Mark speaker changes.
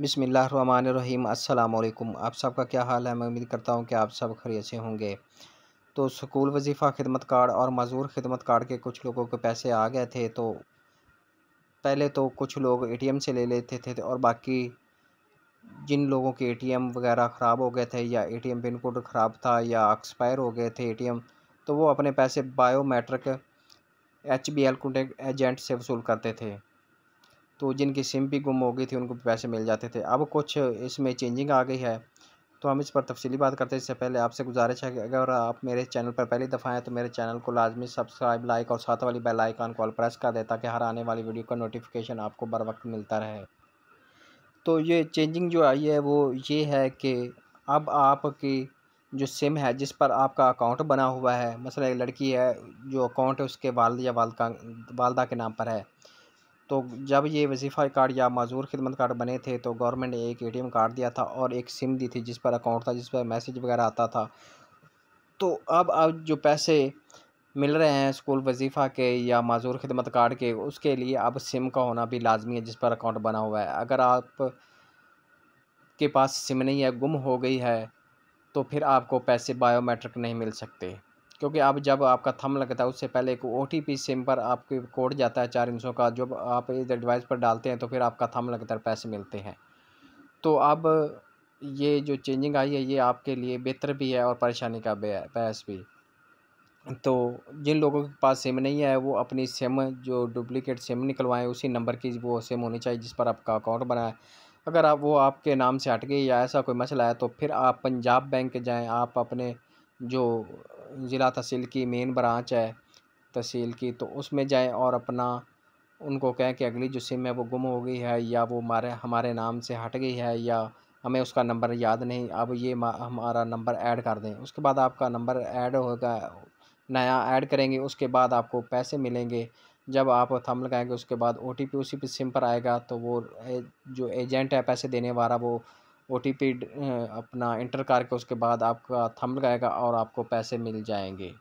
Speaker 1: बिसमीम् अल्लाम आप सबका क्या हाल है मैं उम्मीद करता हूँ कि आप सब खरी अच्छे होंगे तो स्कूल वजीफ़ा खिदमत कार्ड और मज़ूर खिदमत कार्ड के कुछ लोगों के पैसे आ गए थे तो पहले तो कुछ लोग एटीएम से ले लेते थे, थे और बाकी जिन लोगों के एटीएम वगैरह ख़राब हो गए थे या एम पिन कोड ख़राब था या एक्सपायर हो गए थे एम तो वो अपने पैसे biometric H B L agent से वसूल करते थे तो जिनकी सिम भी गुम हो गई थी उनको पैसे मिल जाते थे अब कुछ इसमें चेंजिंग आ गई है तो हम इस पर तफसली बात करते हैं इससे पहले आपसे गुजारिश है कि अगर आप मेरे चैनल पर पहली दफ़ा हैं तो मेरे चैनल को लाजमी सब्सक्राइब लाइक और साथ वाली बेल आइकान को प्रेस कर दें ताकि हर आने वाली वीडियो का नोटिफिकेशन आपको बर वक्त मिलता रहे तो ये चेंजिंग जो आई है वो ये है कि अब आपकी जो सिम है जिस पर आपका अकाउंट बना हुआ है मसला एक लड़की है जो अकाउंट उसके वालद या वालदा वालदा के नाम पर है तो जब ये वजीफ़ा कार्ड या मज़ूर खिदमत कार्ड बने थे तो गवर्नमेंट ने एक ए कार्ड दिया था और एक सिम दी थी जिस पर अकाउंट था जिस पर मैसेज वगैरह आता था तो अब अब जो पैसे मिल रहे हैं स्कूल वजीफ़ा के या मज़ूर खिदमत कार्ड के उसके लिए अब सिम का होना भी लाजमी है जिस पर अकाउंट बना हुआ है अगर आप के पास सिम नहीं है गुम हो गई है तो फिर आपको पैसे बायोमेट्रिक नहीं मिल सकते क्योंकि आप जब आपका थम लगता है उससे पहले एक ओ सिम पर आपके कोड जाता है चार इंचों का जब आप इस डिवाइस पर डालते हैं तो फिर आपका थम लगता है पैसे मिलते हैं तो अब ये जो चेंजिंग आई है ये आपके लिए बेहतर भी है और परेशानी का बैस भी तो जिन लोगों के पास सिम नहीं है वो अपनी सिम जो डुप्लीकेट सिम निकलवाएं उसी नंबर की वो सिम होनी चाहिए जिस पर आपका अकाउंट बना है अगर आप वो आपके नाम से हट गई या ऐसा कोई मसला है तो फिर आप पंजाब बैंक जाएं आप अपने जो ज़िला तहसील की मेन ब्रांच है तहसील की तो उसमें जाएँ और अपना उनको कहें कि अगली जो सिम है वो गुम हो गई है या वो हमारे हमारे नाम से हट गई है या हमें उसका नंबर याद नहीं अब ये हमारा नंबर ऐड कर दें उसके बाद आपका नंबर ऐड होगा नया ऐड करेंगे उसके बाद आपको पैसे मिलेंगे जब आप थम लगाएंगे उसके बाद ओ टी पी उसी सिम पर आएगा तो वो जो एजेंट है पैसे देने वाला वो ओ टी पी अपना इंटर करके उसके बाद आपका थम लगाएगा और आपको पैसे मिल जाएंगे